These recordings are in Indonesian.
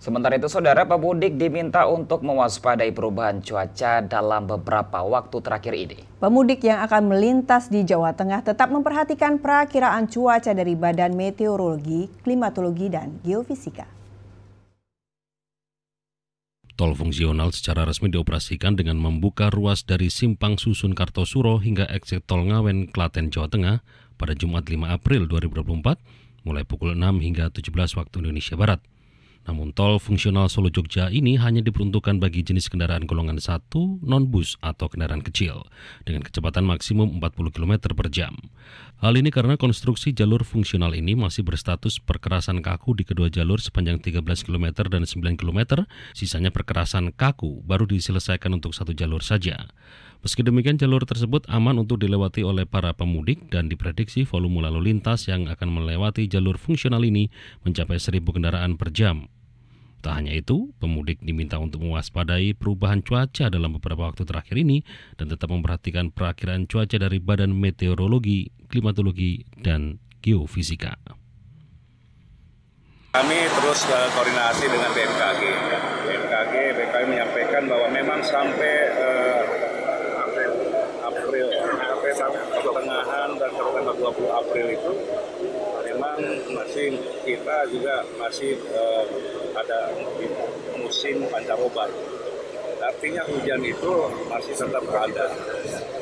Sementara itu, saudara pemudik diminta untuk mewaspadai perubahan cuaca dalam beberapa waktu terakhir ini. Pemudik yang akan melintas di Jawa Tengah tetap memperhatikan perakiraan cuaca dari Badan Meteorologi, Klimatologi, dan Geofisika. Tol fungsional secara resmi dioperasikan dengan membuka ruas dari Simpang Susun Kartosuro hingga exit Tol Ngawen, Klaten, Jawa Tengah pada Jumat 5 April 2024 mulai pukul 6 hingga 17 waktu Indonesia Barat. Namun tol fungsional Solo Jogja ini hanya diperuntukkan bagi jenis kendaraan golongan 1, non-bus atau kendaraan kecil dengan kecepatan maksimum 40 km per jam. Hal ini karena konstruksi jalur fungsional ini masih berstatus perkerasan kaku di kedua jalur sepanjang 13 km dan 9 km, sisanya perkerasan kaku baru diselesaikan untuk satu jalur saja. Meski demikian jalur tersebut aman untuk dilewati oleh para pemudik dan diprediksi volume lalu lintas yang akan melewati jalur fungsional ini mencapai seribu kendaraan per jam. Tak hanya itu, pemudik diminta untuk mewaspadai perubahan cuaca dalam beberapa waktu terakhir ini dan tetap memperhatikan perakiran cuaca dari Badan Meteorologi, Klimatologi, dan Geofisika. Kami terus koordinasi dengan BMKG. BMKG, BMKG menyampaikan bahwa memang sampai eh, April itu memang masih kita juga masih uh, ada musim pancaroba. Artinya hujan itu masih tetap ada.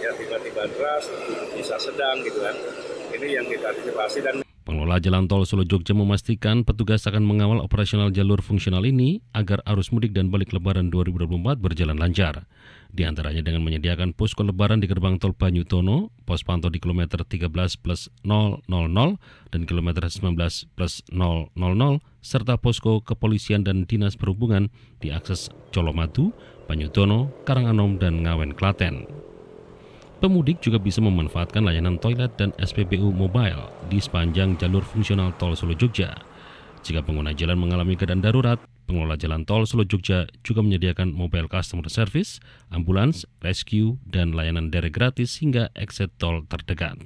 Ya tiba-tiba deras, bisa sedang gitu kan. Ini yang kita antisipasi dan Pengelola Jalan Tol Solo Jogja memastikan petugas akan mengawal operasional jalur fungsional ini agar arus mudik dan balik lebaran 2024 berjalan lancar. Di antaranya dengan menyediakan posko lebaran di gerbang tol Banyutono, pos pantau di kilometer 13 plus 000 dan kilometer 19 plus 000, serta posko kepolisian dan dinas perhubungan di akses Colomadu, Banyutono, Karanganom, dan Ngawen Klaten. Pemudik juga bisa memanfaatkan layanan toilet dan SPBU mobile di sepanjang jalur fungsional Tol Solo Jogja. Jika pengguna jalan mengalami keadaan darurat, pengelola jalan tol Solo Jogja juga menyediakan mobile customer service, ambulans, rescue, dan layanan derek gratis hingga exit tol terdekat.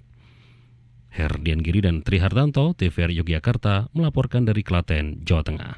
Herdian Giri dan Trihartanto, TVR Yogyakarta, melaporkan dari Klaten, Jawa Tengah.